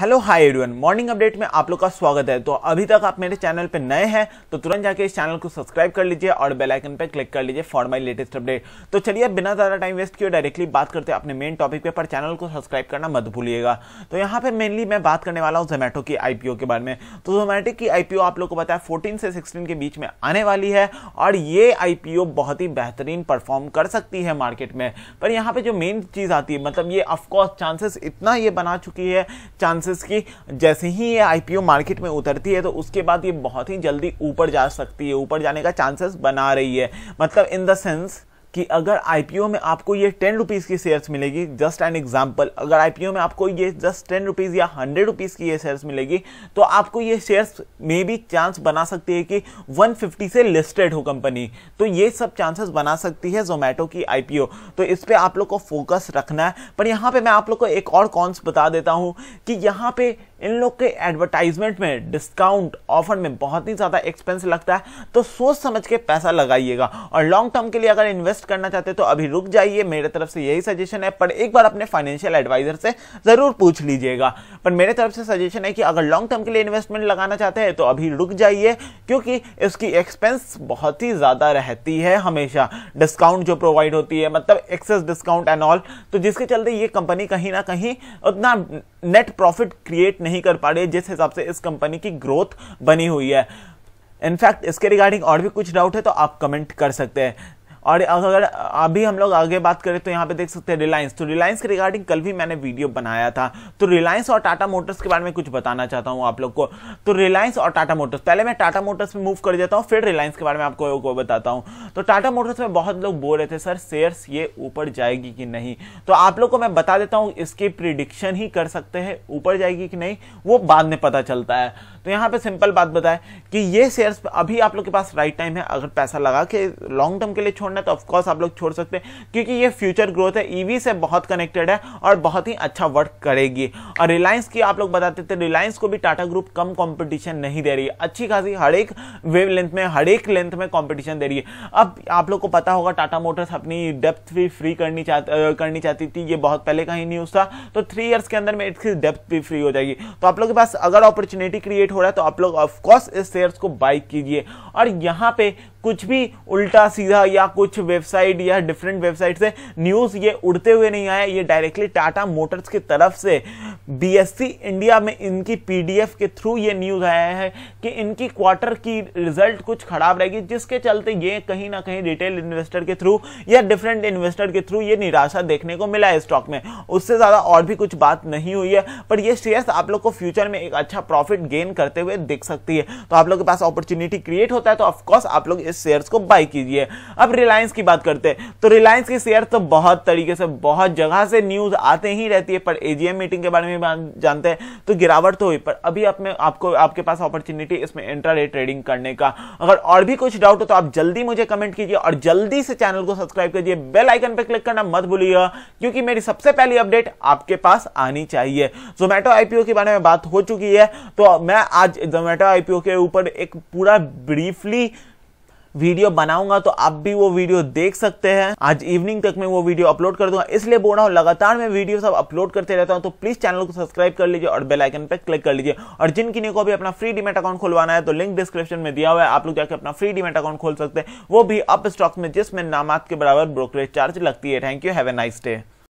hello hi everyone morning update में आप लोग का स्वागत है तो अभी तक आप मेरे चैनल पे नए हैं तो तुरंत जाके इस चैनल को सब्सक्राइब कर लीजिए और बेल आइकन पे क्लिक कर लीजिए फॉर माय लेटेस्ट अपडेट तो चलिए बिना ज़्यादा टाइम वेस्ट किए डायरेक्टली बात करते हैं अपने मेन टॉपिक पे पर चैनल को सब्सक्राइब करना मत भूलिएगा तो यहाँ पर मेनली मैं बात करने वाला हूँ जोमेटो की आई के बारे में तो जोमेटो की आई आप लोग को बताया फोर्टीन से सिक्सटीन के बीच में आने वाली है और ये आई बहुत ही बेहतरीन परफॉर्म कर सकती है मार्केट में पर यहाँ पर जो मेन चीज़ आती है मतलब ये ऑफकोर्स चांसेस इतना ये बना चुकी है चांस चांसेस कि जैसे ही ये आईपीओ मार्केट में उतरती है तो उसके बाद ये बहुत ही जल्दी ऊपर जा सकती है ऊपर जाने का चांसेस बना रही है मतलब इन द सेंस कि अगर आईपीओ में आपको ये टेन रुपीज़ की शेयर्स मिलेगी जस्ट एन एग्जाम्पल अगर आईपीओ में आपको ये जस्ट टेन रुपीज़ या हंड्रेड रुपीज़ की ये शेयर्स मिलेगी तो आपको ये शेयर्स में भी चांस बना सकती है कि 150 से लिस्टेड हो कंपनी तो ये सब चांसेस बना सकती है जोमेटो की आईपीओ तो इस पर आप लोग को फोकस रखना है पर यहाँ पर मैं आप लोग को एक और कॉन्स बता देता हूँ कि यहाँ पर इन लोग के एडवर्टाइजमेंट में डिस्काउंट ऑफर में बहुत ही ज़्यादा एक्सपेंस लगता है तो सोच समझ के पैसा लगाइएगा और लॉन्ग टर्म के लिए अगर इन्वेस्ट करना चाहते हैं तो अभी रुक जाइए मेरे तरफ से यही सजेशन है पर एक बार अपने फाइनेंशियल एडवाइजर से ज़रूर पूछ लीजिएगा पर मेरे तरफ से सजेशन है कि अगर लॉन्ग टर्म के लिए इन्वेस्टमेंट लगाना चाहते हैं तो अभी रुक जाइए क्योंकि इसकी एक्सपेंस बहुत ही ज़्यादा रहती है हमेशा डिस्काउंट जो प्रोवाइड होती है मतलब एक्सेस डिस्काउंट एंड ऑल तो जिसके चलते ये कंपनी कहीं ना कहीं उतना नेट प्रॉफिट क्रिएट नहीं कर पा रही जिस हिसाब से इस कंपनी की ग्रोथ बनी हुई है इनफैक्ट इसके रिगार्डिंग और भी कुछ डाउट है तो आप कमेंट कर सकते हैं और अगर अभी हम लोग आगे बात करें तो यहाँ पे देख सकते हैं रिलायंस तो रिलायंस के रिगार्डिंग कल भी मैंने वीडियो बनाया था तो रिलायंस और टाटा मोटर्स के बारे में कुछ बताना चाहता हूँ आप लोग को तो रिलायंस और टाटा मोटर्स पहले मैं टाटा मोटर्स में मूव कर देता हूँ फिर रिलायंस के बारे में आपको को बताता हूँ तो टाटा मोटर्स में बहुत लोग बोल रहे थे सर शेयर्स ये ऊपर जाएगी कि नहीं तो आप लोग को मैं बता देता हूँ इसकी प्रिडिक्शन ही कर सकते हैं ऊपर जाएगी कि नहीं वो बाद में पता चलता है तो यहाँ पे सिंपल बात बताए कि ये शेयर्स अभी आप लोग के पास राइट टाइम है अगर पैसा लगा के लॉन्ग टर्म के लिए छोड़ना करना है तो ऑफकोर्स आप लोग छोड़ सकते हैं क्योंकि ये फ्यूचर ग्रोथ है ईवी e से बहुत कनेक्टेड है और बहुत ही अच्छा वर्क करेगी और रिलायंस की आप लोग बताते थे रिलायंस को भी टाटा ग्रुप कम कॉम्पिटिशन नहीं दे रही है अच्छी खासी हर एक वेव लेंथ में हर एक लेंथ में कॉम्पिटिशन दे रही है अब आप लोग को पता होगा टाटा मोटर्स अपनी डेप्थ भी फ्री करनी चाह करनी चाहती थी ये बहुत पहले का ही न्यूज़ था तो थ्री ईयर्स के अंदर में इसकी डेप्थ भी फ्री हो जाएगी तो आप लोग के पास अगर अपॉर्चुनिटी क्रिएट हो रहा है तो आप लोग ऑफकोर्स इस शेयर्स को बाइक कीजिए और यहाँ पे कुछ भी उल्टा सीधा या कुछ वेबसाइट या डिफरेंट वेबसाइट से न्यूज़ ये उड़ते हुए नहीं आया ये डायरेक्टली टाटा मोटर्स की तरफ से बीएससी इंडिया में इनकी पीडीएफ के थ्रू ये न्यूज़ आया है कि इनकी क्वार्टर की रिजल्ट कुछ ख़राब रहेगी जिसके चलते ये कहीं ना कहीं रिटेल इन्वेस्टर के थ्रू या डिफरेंट इन्वेस्टर के थ्रू ये निराशा देखने को मिला है स्टॉक में उससे ज़्यादा और भी कुछ बात नहीं हुई है पर ये शेयर्स आप लोग को फ्यूचर में एक अच्छा प्रॉफिट गेन करते हुए दिख सकती है तो आप लोग के पास अपॉर्चुनिटी क्रिएट होता है तो ऑफकोर्स आप लोग इस शेयर्स को बाई कीजिए अब रिलायंस की बात करते हैं तो रिलायंस के शेयर तो बहुत तरीके से बहुत जगह से न्यूज़ आते ही रहती है पर एजीएम मीटिंग के बारे में भी जानते हैं तो गिरावट तो हुई पर अभी आप में आपको आपके पास अपॉर्चुनिटी इसमें इंट्राडे ट्रेडिंग करने का अगर और भी कुछ डाउट हो तो आप जल्दी मुझे कमेंट कीजिए और जल्दी से चैनल को सब्सक्राइब कीजिए बेल आइकन पर क्लिक करना मत भूलिए क्योंकि मेरी सबसे पहली अपडेट आपके पास आनी चाहिए जोमेटो आईपीओ के बारे में बात हो चुकी है तो मैं आज जोमेटो आईपीओ के ऊपर एक पूरा ब्रीफली वीडियो बनाऊंगा तो आप भी वो वीडियो देख सकते हैं आज इवनिंग तक मैं वो वीडियो अपलोड कर दूंगा इसलिए बोल रहा हूँ लगातार मैं वीडियो सब अपलोड करते रहता हूँ तो प्लीज चैनल को सब्सक्राइब कर लीजिए और बेलाइकन पर क्लिक कर लीजिए और जिन किन्हीं को भी अपना फ्री डिमेट अकाउंट खुलवाना है तो लिंक डिस्क्रिप्शन में दिया हुआ है आप लोग जाकर अपना फ्री डिमेट अकाउंट खोल सकते हैं वो भी अप स्टॉक्स में जिसमें नामात के बराबर ब्रोकरेज चार्ज लगती है thank you have a nice day